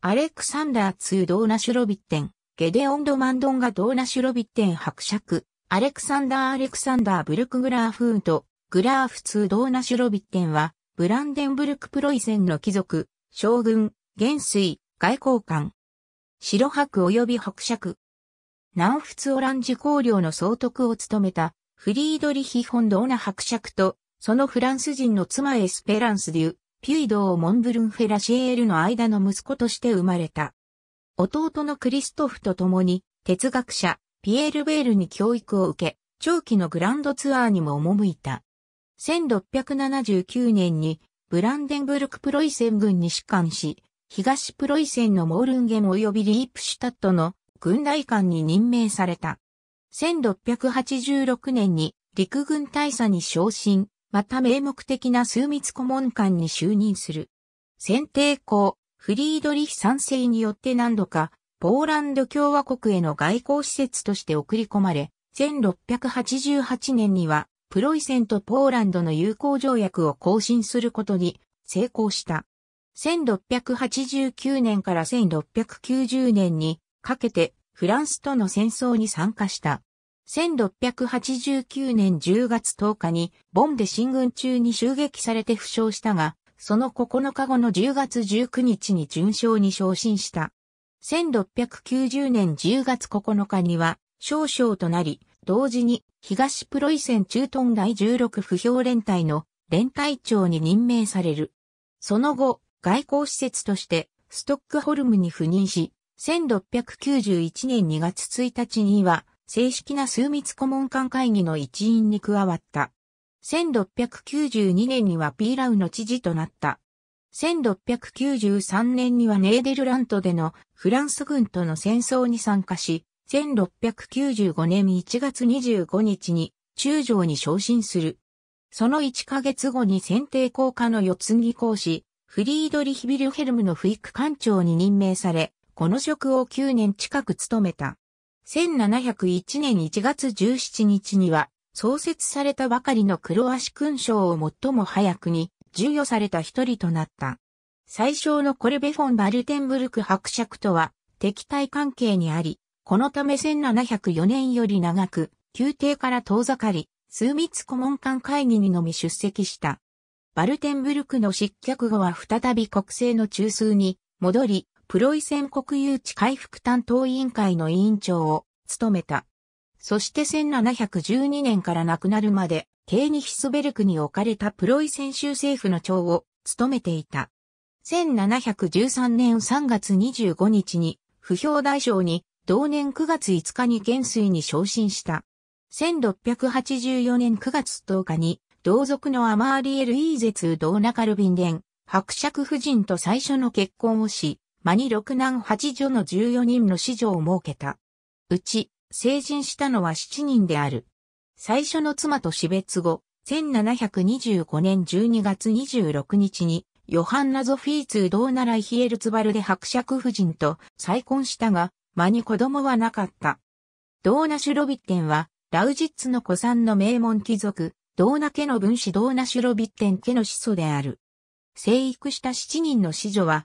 アレクサンダー2ドーナシュロビッテン、ゲデオンドマンドンガドーナシュロビッテン伯爵、アレクサンダー・アレクサンダー・ブルクグラーフーンと、グラーフ2ドーナシュロビッテンは、ブランデンブルクプロイセンの貴族、将軍、元帥、外交官。白伯及び伯爵。南仏オランジ公領の総督を務めた、フリードリヒ・ホンドーナ伯爵と、そのフランス人の妻エスペランス・デュ、ピュイドー・モンブルン・フェラ・シエールの間の息子として生まれた。弟のクリストフと共に、哲学者、ピエール・ベールに教育を受け、長期のグランドツアーにも赴いた。1679年に、ブランデンブルク・プロイセン軍に士官し、東プロイセンのモールンゲン及びリープシュタットの軍大官に任命された。1686年に陸軍大佐に昇進、また名目的な枢密顧問官に就任する。選定校、フリードリヒ三世によって何度か、ポーランド共和国への外交施設として送り込まれ、1688年には、プロイセンとポーランドの友好条約を更新することに成功した。1689年から1690年にかけてフランスとの戦争に参加した。1689年10月10日に、ボンで進軍中に襲撃されて負傷したが、その9日後の10月19日に準将に昇進した。1690年10月9日には、少将となり、同時に東プロイセン中東第16不評連隊の連隊長に任命される。その後、外交施設としてストックホルムに赴任し、1691年2月1日には正式な枢密顧問官会議の一員に加わった。1692年にはピーラウの知事となった。1693年にはネーデルラントでのフランス軍との戦争に参加し、1695年1月25日に中将に昇進する。その1ヶ月後に選定効果の四つ講師、フリードリヒ・ビルヘルムのフィック官長に任命され、この職を9年近く務めた。1701年1月17日には、創設されたばかりの黒足勲章を最も早くに授与された一人となった。最小のコルベフォン・バルテンブルク伯爵とは敵対関係にあり、このため1704年より長く、宮廷から遠ざかり、数密顧問官会議にのみ出席した。バルテンブルクの失脚後は再び国政の中枢に戻り、プロイセン国有地回復担当委員会の委員長を務めた。そして1712年から亡くなるまで、ケーニヒスベルクに置かれたプロイセン州政府の長を務めていた。1713年3月25日に、不評大将に、同年9月5日に元帥に昇進した。1684年9月10日に、同族のアマーリエル・イーゼツ・ドーナカルビンデン、伯爵夫人と最初の結婚をし、マニ六男八女の14人の子女を設けた。うち、成人したのは7人である。最初の妻と死別後、1725年12月26日に、ヨハンナ・ゾフィーツ・ドーナライ・ヒエルツバルで伯爵夫人と再婚したが、間に子供はなかった。ドーナ・シュロビッテンは、ラウジッツの子さんの名門貴族、ドーナ家の分子ドーナ・シュロビッテン家の子祖である。生育した7人の子女は、